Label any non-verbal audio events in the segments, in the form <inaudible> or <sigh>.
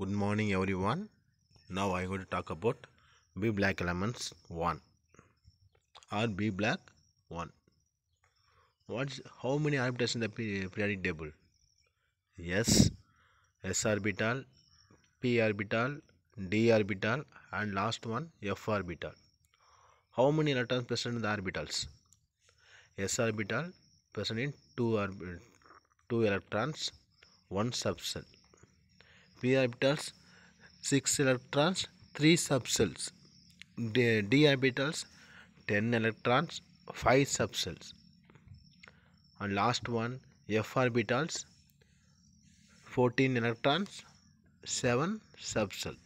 good morning everyone now i'm going to talk about b black elements 1 or b black 1 what's how many orbitals in the periodic table yes s orbital p orbital d orbital and last one f orbital how many electrons present in the orbitals s orbital present in two, two electrons one subshell p orbitals 6 electrons 3 subcells. d, d orbitals 10 electrons 5 subcells. and last one f orbitals 14 electrons 7 subcells.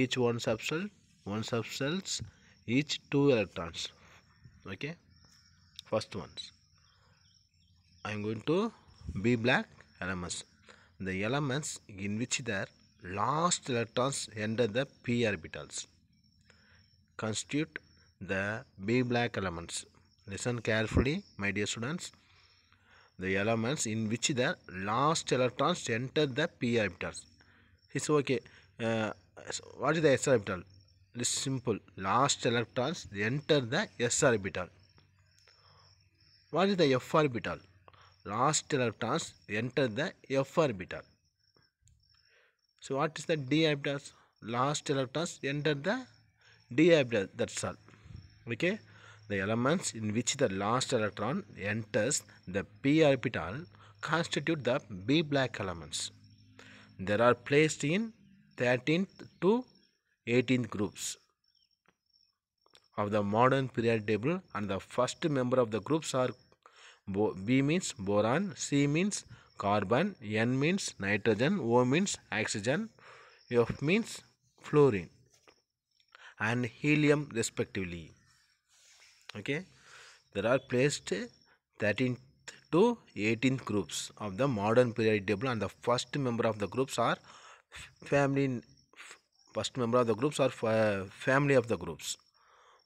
each one subcell, one subcells, each two electrons okay first ones i am going to b black lms the elements in which their last electrons enter the p orbitals constitute the b black elements. Listen carefully my dear students. The elements in which the last electrons enter the p orbitals. It's okay. Uh, what is the s orbital? simple. Last electrons enter the s orbital. What is the f orbital? last electrons enter the f orbital. So what is the d orbitals? Last electrons enter the d orbital. That's all. Okay. The elements in which the last electron enters the p orbital constitute the b black elements. They are placed in 13th to 18th groups of the modern periodic table and the first member of the groups are B means boron, C means carbon, N means nitrogen, O means oxygen, F means fluorine and helium respectively. Okay, there are placed 13th to 18th groups of the modern periodic table and the first member of the groups are family first member of the groups are family of the groups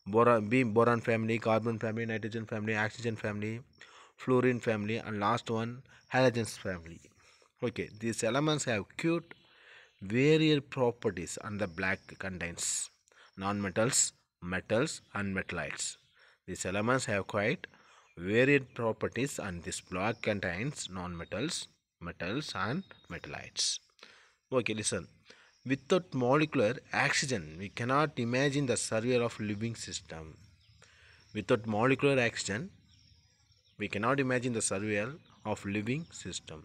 boron b boron family carbon family nitrogen family oxygen family fluorine family and last one halogens family okay these elements have cute varied properties and the black contains nonmetals metals and metallites these elements have quite varied properties and this block contains nonmetals metals and metallites okay listen without molecular oxygen we cannot imagine the survival of living system without molecular oxygen we cannot imagine the survival of living system.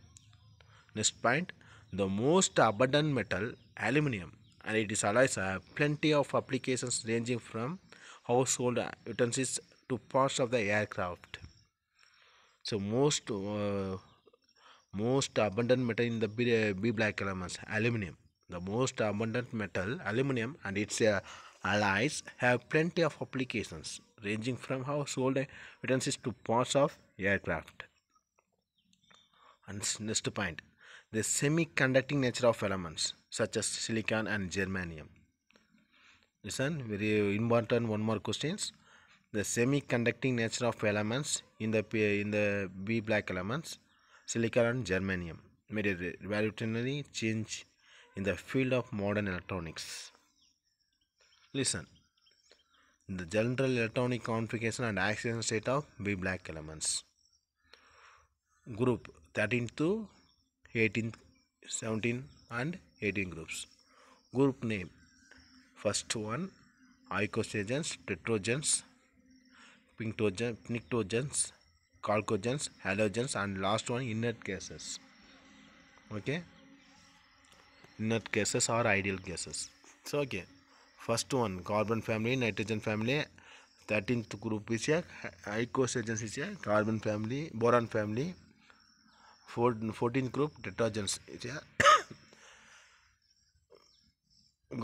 Next point, the most abundant metal, aluminium, and its alloys have uh, plenty of applications ranging from household utensils to parts of the aircraft. So most uh, most abundant metal in the B, uh, B black elements, aluminium. The most abundant metal, aluminium, and its uh, alloys have plenty of applications ranging from household utensils to parts of aircraft. And next point, the semiconducting nature of elements such as silicon and germanium. Listen, very important one more questions. The semiconducting nature of elements in the in the B black elements, silicon and germanium made a revolutionary change in the field of modern electronics. Listen, the general electronic configuration and oxidation state of B black elements. Group 13 to 18, 17 and 18 groups. Group name first one icosagens, tetrogens, pinctogens, chalcogens, halogens and last one inert gases. Okay. Inert gases are ideal gases. So okay. First one carbon family nitrogen family thirteen group is icosagens से carbon family boron family four fourteen group tetragens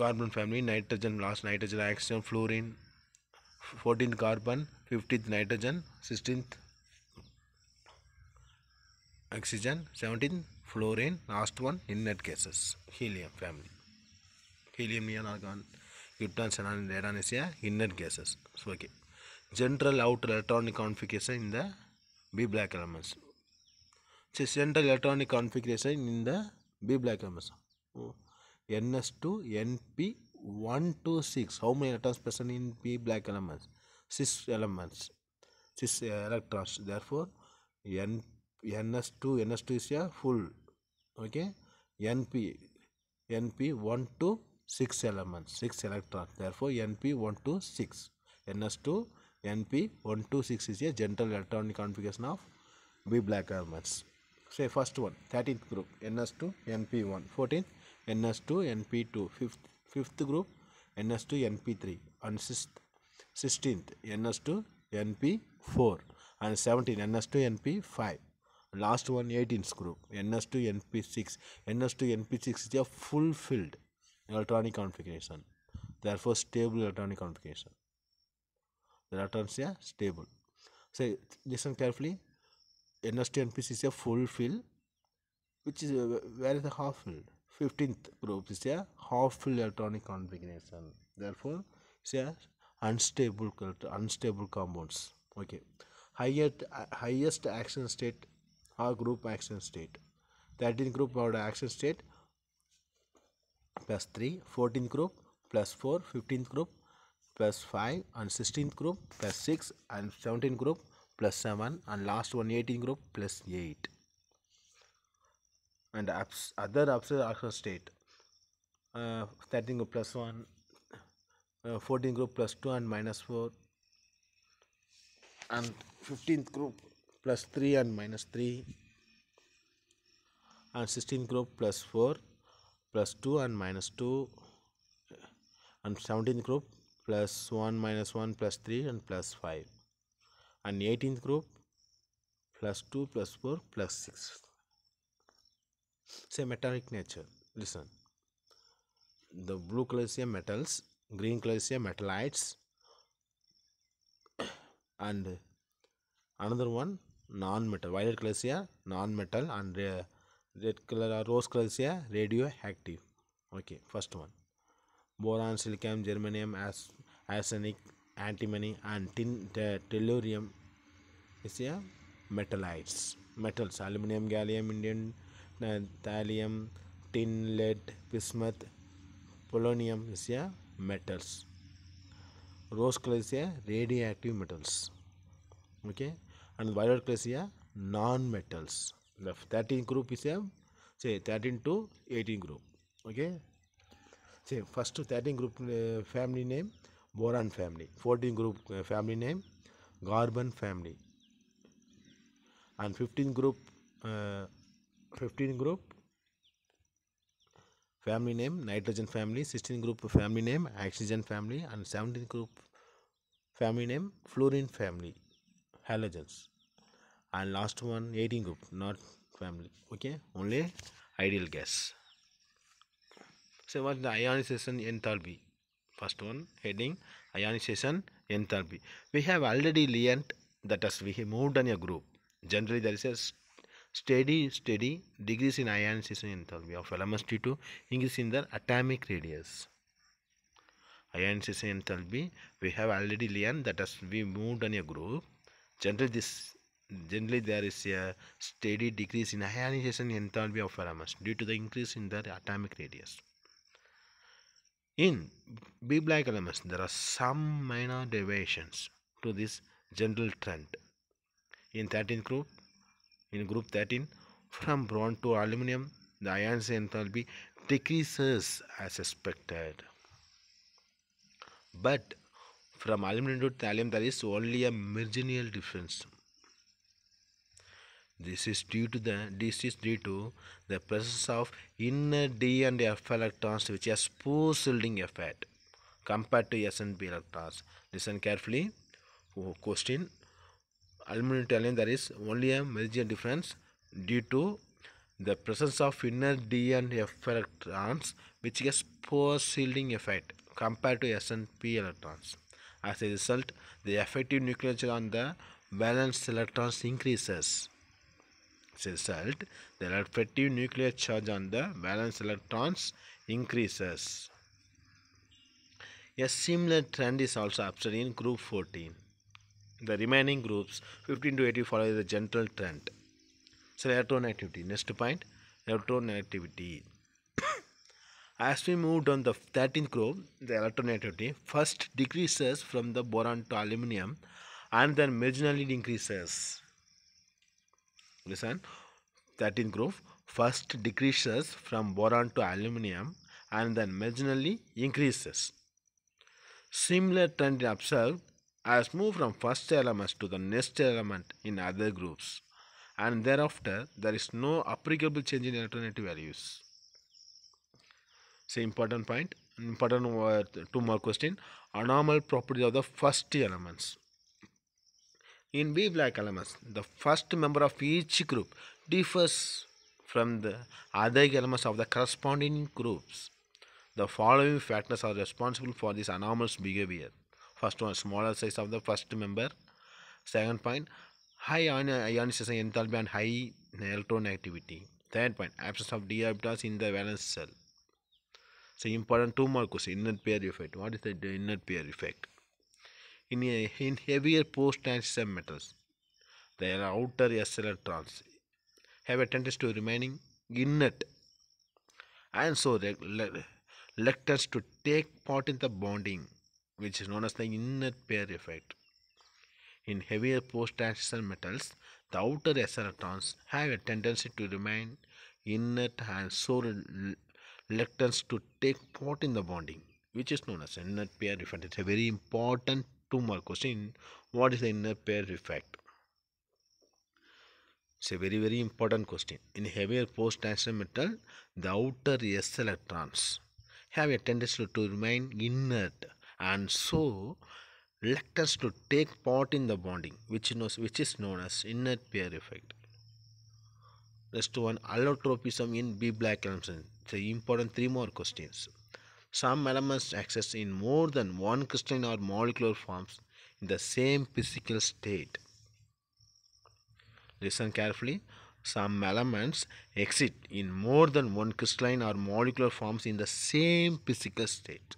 carbon family nitrogen last nitrogen oxygen fluorine fourteen carbon fifteen nitrogen sixteen oxygen seventeen fluorine last one in gases helium helium family helium krypton xenon radon is inert gases okay general outer electronic configuration in the block elements central electronic configuration in the block elements N s two n one to six how many electrons present in p block elements six elements सिस् electrons there n n s two n s two is full okay n p one to 6 elements, 6 electrons. Therefore, NP126, NS2, NP126 is a general electronic configuration of B black elements. Say first one, 13th group, NS2, NP1, 14th, NS2, NP2, 5th, 5th group, NS2, NP3, and 6th, 16th, NS2, NP4, and 17th, NS2, NP5. Last one, 18th group, NS2, NP6. NS2, NP6 is a full filled electronic configuration therefore stable electronic configuration the electrons are stable so listen carefully NST and is a full fill, which is uh, where is the half fill. 15th group is a half fill electronic configuration therefore say a unstable unstable compounds okay highest uh, highest action state or group action state Thirteenth group our action state plus 3 14th group plus 4 15th group plus 5 and 16th group plus 6 and 17th group plus 7 and last one 18th group plus 8 and abs other absolute also state uh, 13 group plus 1 uh, group plus 2 and minus 4 and 15th group plus 3 and minus 3 and 16th group plus 4 plus 2 and minus 2 and 17th group plus 1 minus 1 plus 3 and plus 5 and 18th group plus 2 plus 4 plus 6 say metallic nature listen the blue color is a metals green color is a metallites and another one non-metal violet color is a non-metal and uh, red color or rose colors are radioactive okay first one boron silicon germanium as arsenic antimony and tin tellurium is a metallites metals aluminum gallium indium uh, thallium tin lead bismuth polonium is a metals rose color is a radioactive metals okay and violet color is a non metals 13 group is same say 13 to 18 group okay say first 13 group uh, family name boron family 14 group uh, family name carbon family and 15 group uh, 15 group family name nitrogen family 16 group family name oxygen family and 17 group family name fluorine family halogens and last one 18 group not family okay only ideal gas so what the ionization enthalpy first one heading ionization enthalpy we have already learned that as we have moved on a group generally there is a steady steady decrease in ionization enthalpy of elements due to increase in the atomic radius ionization enthalpy we have already learned that as we moved on a group generally this generally there is a steady decrease in ionization enthalpy of elements due to the increase in their atomic radius. In B black elements, there are some minor deviations to this general trend. In thirteen group, in group 13, from bronze to aluminum, the ionization enthalpy decreases as expected. But from aluminum to thallium, there is only a marginal difference this is due to the this is due to the presence of inner d and f electrons which has poor shielding effect compared to s and p electrons. Listen carefully. Oh, question: Aluminum tellin there is only a major difference due to the presence of inner d and f electrons which has poor shielding effect compared to s and p electrons. As a result, the effective nuclear charge on the balanced electrons increases result, the effective nuclear charge on the valence electrons increases. A similar trend is also observed in group 14. The remaining groups 15 to 80 follow the general trend. So electron activity. Next point, electron activity. <coughs> As we moved on the 13th group, the electron activity first decreases from the boron to aluminum and then marginally increases listen in group first decreases from boron to aluminum and then marginally increases similar trend observed as move from first element to the next element in other groups and thereafter there is no applicable change in alternative values. Say important point, important word, two more question, anomal property of the first elements. In wave black elements, the first member of each group differs from the other elements of the corresponding groups. The following factors are responsible for this anomalous behavior. First one, smaller size of the first member. Second point, high ionization enthalpy and high electronegativity. Third point, absence of d orbitals in the valence cell. So important two more questions, inner pair effect. What is the inner pair effect? in, a, in heavier post-transition metals. Their outer s-electrons have a tendency to remaining inert and so lectins to take part in the bonding which is known as the inert pair effect. In heavier post-transition metals, the outer s-electrons have a tendency to remain inert and so lectins to take part in the bonding which is known as inert pair effect. It's a very important two more question what is the inner pair effect it's a very very important question in heavier post titanium metal the outer s electrons have a tendency to remain inert and so reluctance to take part in the bonding which knows which is known as inert pair effect next one allotropism in b black elements it's important three more questions some elements exist in more than one crystalline or molecular forms in the same physical state. Listen carefully. Some elements exist in more than one crystalline or molecular forms in the same physical state.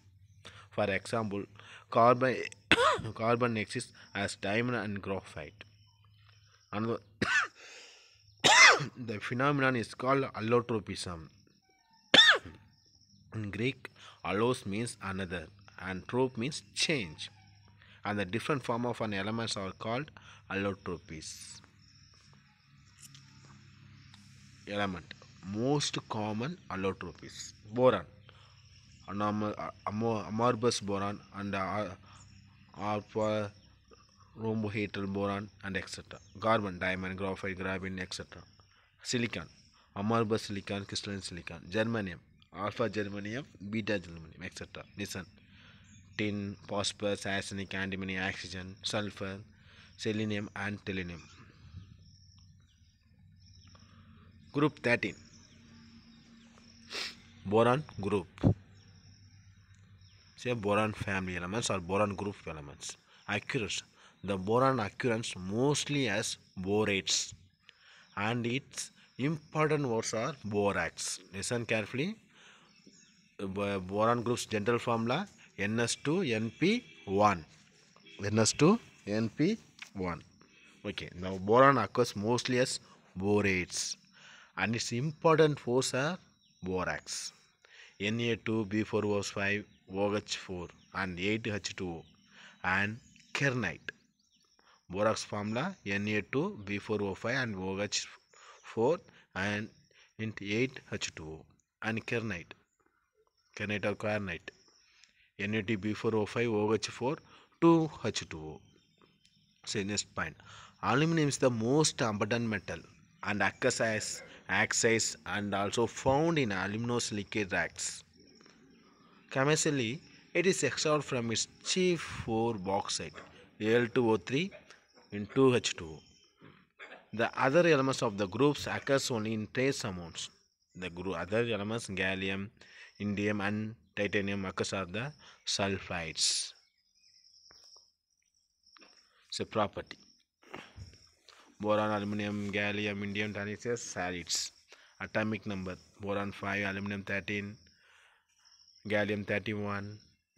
For example, carbon, <coughs> carbon exists as diamond and graphite. Another <coughs> <coughs> the phenomenon is called allotropism. In Greek, allos means another and trope means change. And the different form of an elements are called allotropies. Element. Most common allotropies. Boron. Amorphous boron and alpha rhombohedral boron and etc. Carbon, diamond, graphite, graphene, etc. Silicon. Amorphous silicon, crystalline silicon. Germanium alpha germanium, beta germanium, etc. Listen tin, phosphorus, arsenic, antimony, oxygen, sulfur, selenium, and tellurium. Group 13 boron group. Say boron family elements or boron group elements. Accurate. the boron occurrence mostly as borates and its important words are borax. Listen carefully boron group's general formula NS2NP1 NS2NP1 okay now boron occurs mostly as borates and its important force are borax Na2 B4OH5 OH4 and 8H2O and kernite borax formula Na2 B4O5 and OH4 and into 8H2O and kernite Cyanide or nat b 40 oh 4 to H2O. Sinus point. Aluminum is the most abundant metal and occurs as access and also found in aluminosilicate racks. Commercially, it is extracted from its chief four bauxite Al2O3 in 2H2O. The other elements of the groups occurs only in trace amounts. The other elements gallium, indium and titanium occurs are the sulfides so property boron aluminum gallium indium tannic is salids atomic number boron 5 aluminum 13 gallium 31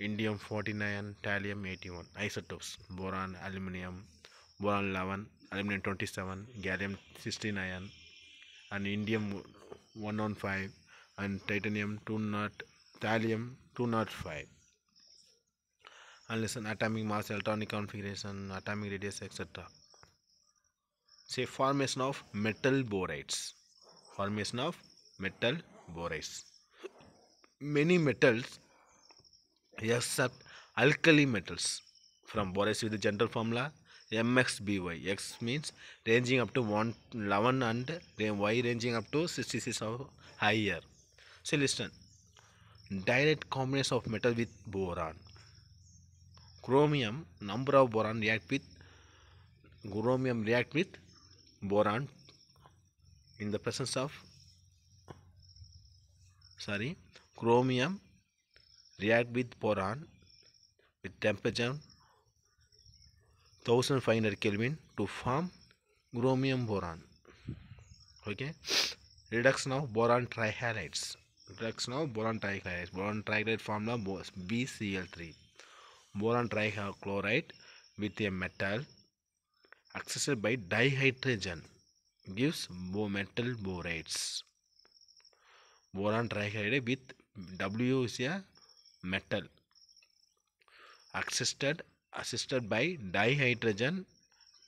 indium 49 thallium 81 isotopes boron aluminum boron 11 aluminum 27 gallium 69 and indium 115 and titanium 20 thallium 205 and listen atomic mass electronic configuration atomic radius etc say formation of metal borides formation of metal borides many metals except alkali metals from borides with the general formula MXBY. X means ranging up to 111 and y ranging up to 66 or higher. See, listen. Direct combination of metal with boron. Chromium, number of boron react with chromium react with boron in the presence of sorry chromium react with boron with temperature 1500 kelvin to form chromium boron okay reduction of boron trihalides ड्रग्स ना boron trichloride boron trichloride formula B C L three trichloride with a metal excess by dihydrogen gives बो metal borates boron trichloride with W metal assisted assisted by dihydrogen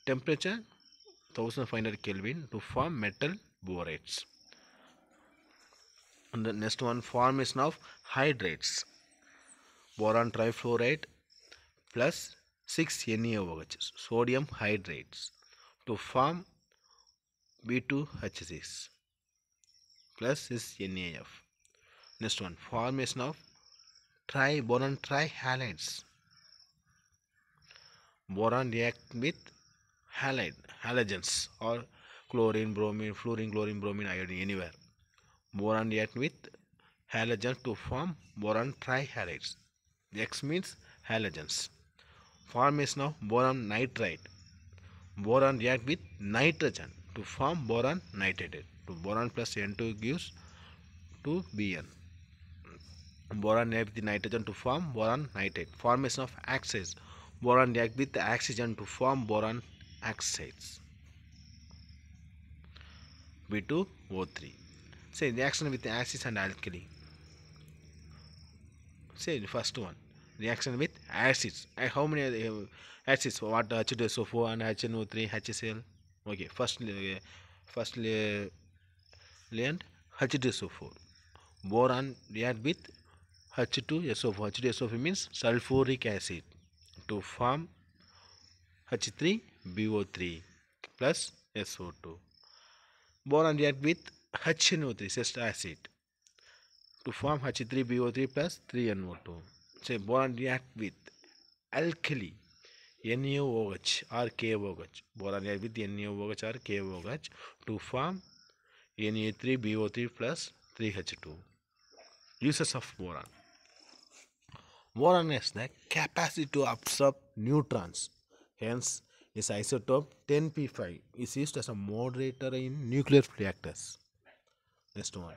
temperature thousand five hundred kelvin to form metal borates and the next one formation of hydrates boron trifluoride plus 6 NaOH sodium hydrates to form B2H6 plus is NaF next one formation of triboron trihalides boron react with halide halogens or chlorine bromine fluorine chlorine bromine iodine anywhere boron reacts with halogen to form boron trihalides. X means halogens. Formation of boron nitride. Boron reacts with nitrogen to form boron nitride. To boron plus N2 gives 2Bn. Boron reacts with nitrogen to form boron nitride. Formation of oxides. Boron reacts with oxygen to form boron oxides. B2O3. Say reaction with acids and alkali. Say the first one. Reaction with acids. Uh, how many uh, acids? What H2SO4 and HNO3, HCl. Okay, first, uh, first uh, land H2SO4. Boron react with H2SO4. H2SO4 means sulfuric acid to form H3BO3 plus SO2. Boron react with HNO3 just acid. To form H3BO3 plus 3NO2. Say boron react with alkali NaOH or KOH. Boron react with NaOH or KOH to form Na3BO3 plus 3H2. Uses of boron. Boron has the capacity to absorb neutrons. Hence, its isotope 10p5 is used as a moderator in nuclear reactors. Next one.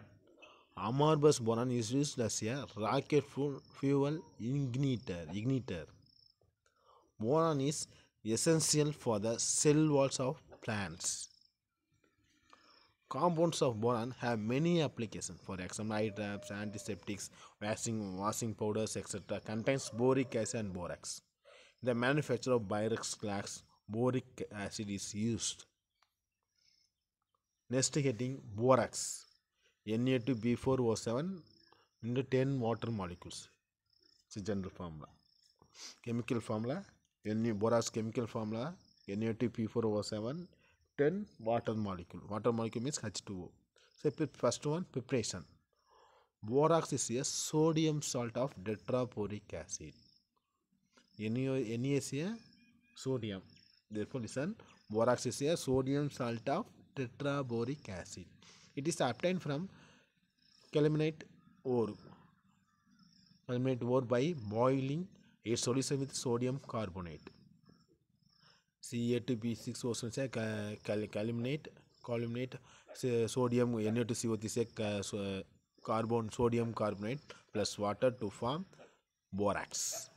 Amorphous boron is used as a rocket fuel igniter. Boron is essential for the cell walls of plants. Compounds of boron have many applications. For example, eye traps, antiseptics, washing, powders, etc. Contains boric acid and borax. In the manufacture of borax glass, boric acid is used. Next heading, borax. Na2B4O7 into 10 water molecules. It's a general formula. Chemical formula, Na borax chemical formula, Na2B4O7 10 water molecule. Water molecule means H2O. So first one, preparation. Borax is a sodium salt of tetraporic acid. Na, Na is a sodium. Therefore, listen, borax is a sodium salt of tetraboric acid. It is obtained from calamine ore. Caluminate ore by boiling a solution with sodium carbonate. CA2B6O6 is a Calamine, caluminate sodium Na2CO is carbon sodium carbonate plus water to form borax.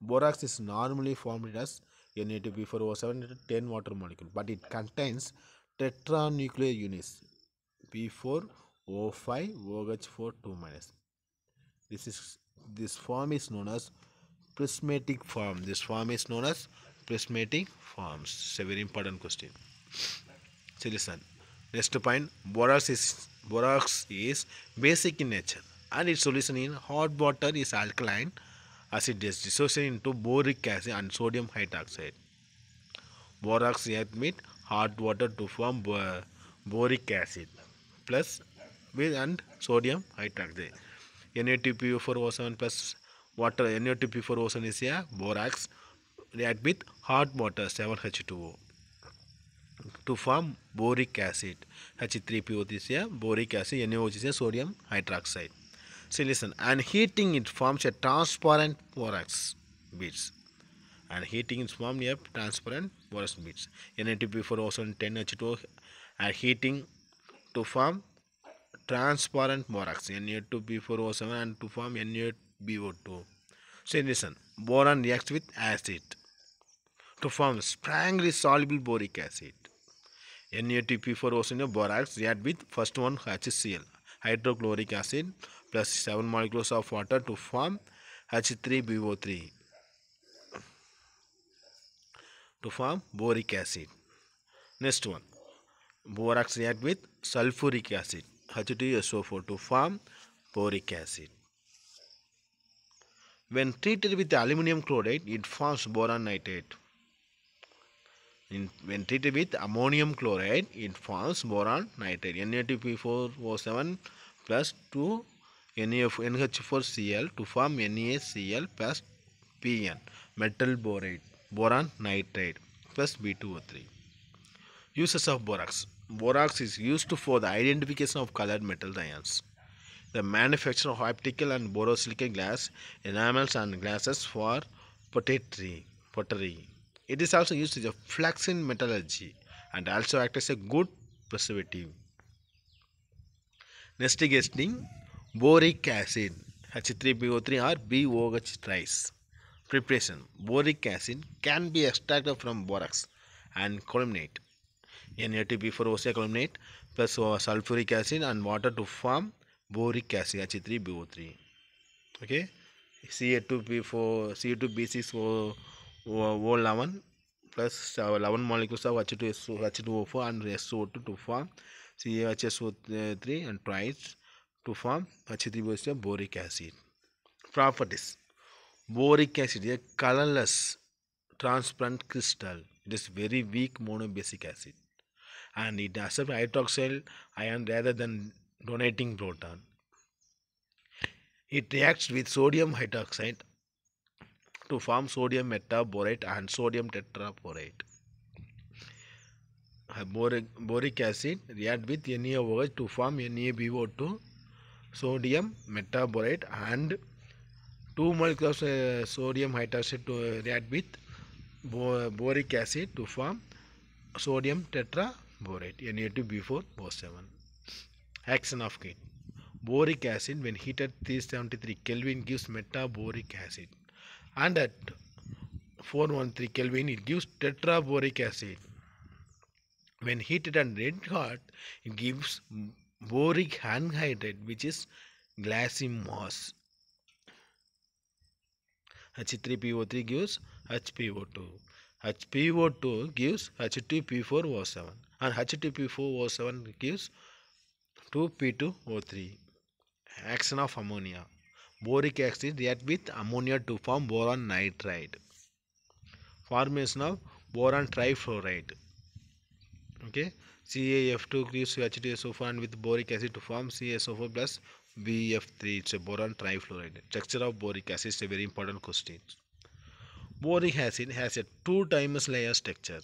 Borax is normally formed as Na2B4O7 10 water molecule but it contains tetranuclear units P4, O5, OH4, 2 minus. This is this form is known as prismatic form. This form is known as prismatic forms. It's a very important question. So listen. Next point, borax is borax is basic in nature and its solution in hot water is alkaline acid is dissociated into boric acid and sodium hydroxide. Borax earth meet hot water to form boric acid. plus with and sodium hydroxide. NaTPO4O7 plus water NaTPO4O7 is a borax react with hot water 7H2O to form boric acid. H3PO is a boric acid, NaOH is a sodium hydroxide. So listen, and heating it forms a transparent borax beads. And heating is formed a transparent borax beads. NATP4O7 10H2O and heating to form transparent borax Na2P4O7 and to form Na8BO2. So in addition, boron reacts with acid to form strongly soluble boric acid. Na2P4O7 borax react with first one HCl hydrochloric acid plus 7 molecules of water to form H3BO3 to form boric acid. Next one borax react with sulfuric acid H2SO4 to form boric acid. When treated with aluminum chloride, it forms boron nitrate. In, when treated with ammonium chloride, it forms boron nitrate. Na2P4O7 plus 2 NH4Cl to form NaCl plus PN, metal borate, boron nitrate plus B2O3. Uses of borax. Borax is used for the identification of colored metal ions. The manufacture of optical and borosilicate glass, enamels and glasses for pottery. pottery. It is also used as a flux in metallurgy and also acts as a good preservative. Next is boric acid H3PO3 or BOH thrice. Preparation Boric acid can be extracted from borax and columnate. Na2B for oxyacylate plus sulfuric acid and water to form boric acid H3BO3. Okay, Ca2B4 Ca2B6O O11 plus 11 molecules of H2SO, H2O4 and SO2 to form CHSO3 and twice to form H3BO3 boric acid. Properties Boric acid is a colorless transparent crystal. It is very weak monobasic acid. and it accepts hydroxyl ion rather than donating proton. It reacts with sodium hydroxide to form sodium metaborate and sodium tetraborate. Uh, boric, boric acid react with NaOH to form NaBO2, sodium metaborate and 2 molecules uh, sodium hydroxide to react with boric acid to form sodium tetraborate borate Na2B4 4 7 Action of it. Boric acid when heated 373 Kelvin gives metaboric acid and at 413 Kelvin it gives tetraboric acid. When heated and red hot it gives boric anhydride which is glassy moss H3PO3 gives HPO2. HPO2 gives H2P4O7 and HTP4O7 gives 2P2O3. Action of ammonia. Boric acid reacts with ammonia to form boron nitride. Formation of boron trifluoride. Okay, CaF2 gives H2SO4 and with boric acid to form CaSO4 plus BF3. It's a boron trifluoride. Structure of boric acid is a very important question. Boric acid has a two times layer structure.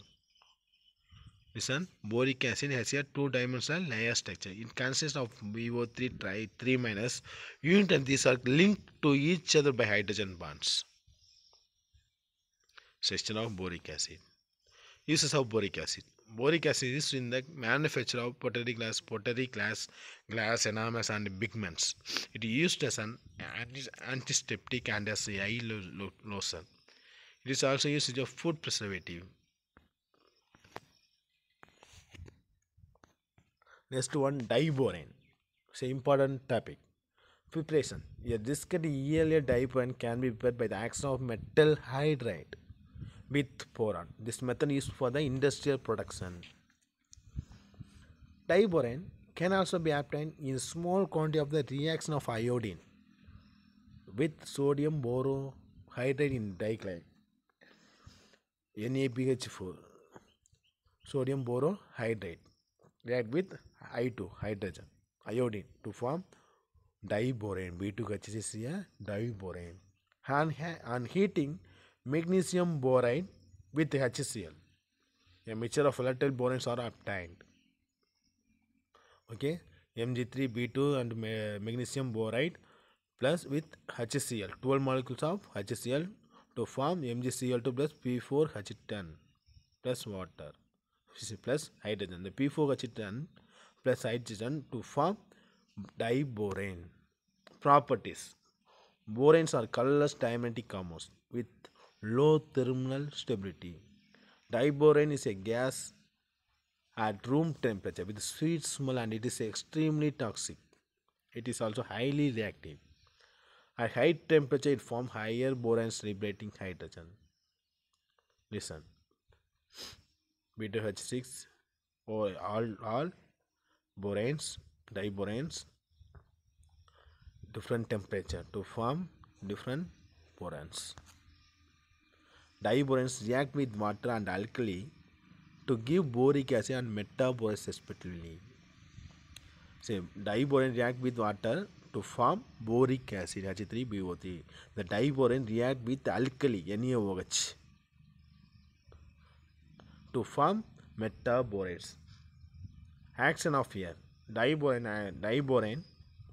Listen, boric acid has a two-dimensional layer structure. It consists of BO3 tri 3 minus unit and these are linked to each other by hydrogen bonds. Section of boric acid. Uses of boric acid. Boric acid is in the manufacture of pottery glass, pottery glass, glass enamas and pigments. It is used as an antiseptic and as a eye lotion. It is also used as a food preservative. Next one, diborane. It's important topic. Preparation. A discrete ELA diborane can be prepared by the action of metal hydride with boron. This method is for the industrial production. Diborane can also be obtained in small quantity of the reaction of iodine with sodium borohydride in dichloride. NaBH4 sodium borohydride react with I2 hydrogen iodine to form diborane B2H6 is a diborane and, and heating magnesium boride with HCl a mixture of volatile boranes are obtained okay Mg3 B2 and magnesium boride plus with HCl 12 molecules of HCl to form MgCl2 plus P4H10 plus water plus hydrogen the P4H10 plus hydrogen to form diborane. Properties Boranes are colorless diamantic compounds with low thermal stability. Diborane is a gas at room temperature with sweet smell and it is extremely toxic. It is also highly reactive. At high temperature, it forms higher boranes, liberating hydrogen. Listen, beta H6 or all, all boranes diboranes different temperature to form different borons diborans react with water and alkali to give boric acid and metaborate respectively say diborane react with water to form boric acid HE3BO3 the diborane react with alkali NaOH to form metaborates Action of air. Diborane, uh, diborane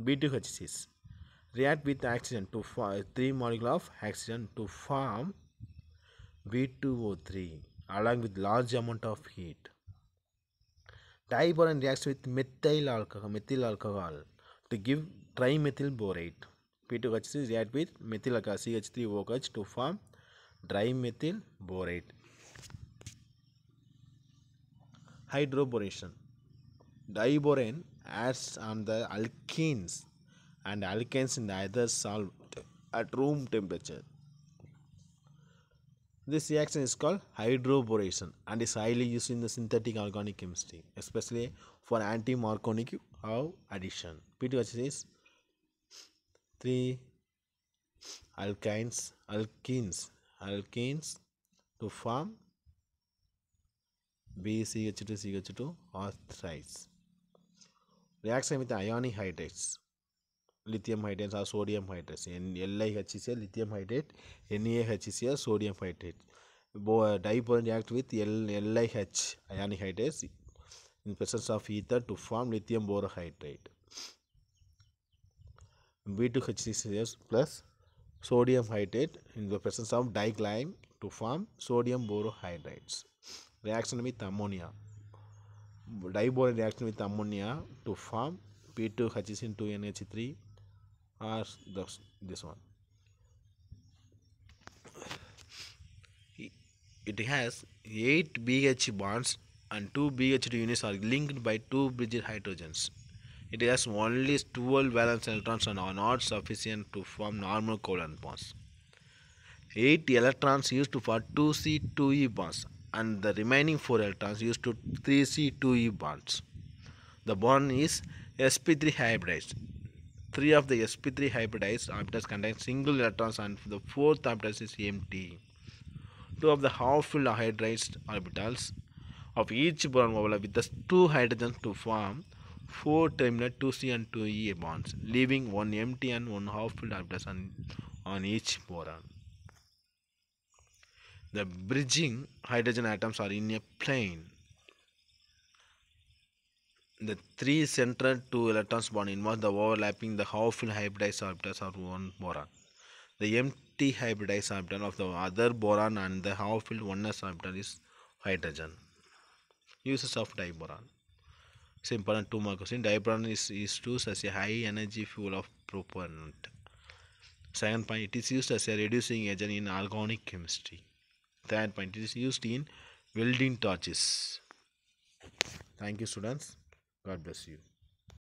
B2H6 react with oxygen to form 3 molecule of oxygen to form B2O3 along with large amount of heat. Diborane reacts with methyl alcohol, methyl alcohol to give trimethyl borate. P2H3 react with methyl alcohol CH3OH to form trimethyl borate. Hydroboration. Diborane acts on the alkenes and alkenes in solved at room temperature. This reaction is called hydroboration and is highly used in the synthetic organic chemistry, especially for anti-Marconic addition. P2H is 3 alkynes, alkenes, alkenes to form BCH2CH2 or thrice. Reaction with ionic hydrides lithium hydrides sodium hydrides L हचल lithium hydride N A हचल sodium hydride बो डईपोल react with L H ionic hydrides in presence of ether to form lithium बोर B two H plus sodium hydride in the presence of diglyme to form sodium borohydrides reaction ammonia diboron reaction with ammonia to form P2HCN2NH3 or this, one. It has 8 BH bonds and 2 BH units are linked by 2 bridged hydrogens. It has only 12 valence electrons and are not sufficient to form normal covalent bonds. 8 electrons used for 2C2E bonds and the remaining 4 electrons used to 3C2E bonds. The bond is sp3 hybridized. Three of the sp3 hybridized orbitals contain single electrons and the fourth orbital is empty. Two of the half-filled hydrized orbitals of each bond overlap with the two hydrogens to form four terminal 2C and 2E bonds, leaving one empty and one half-filled orbitals on, on each boron the bridging hydrogen atoms are in a plane the three central two electrons bond involve the overlapping the half fill hybridized orbitals of one boron the empty hybridized orbital of the other boron and the half filled oneness orbital is hydrogen uses of diboron Simple important two mark question diboron is, is used as a high energy fuel of propellant second point it is used as a reducing agent in organic chemistry that point it is used in welding torches thank you students god bless you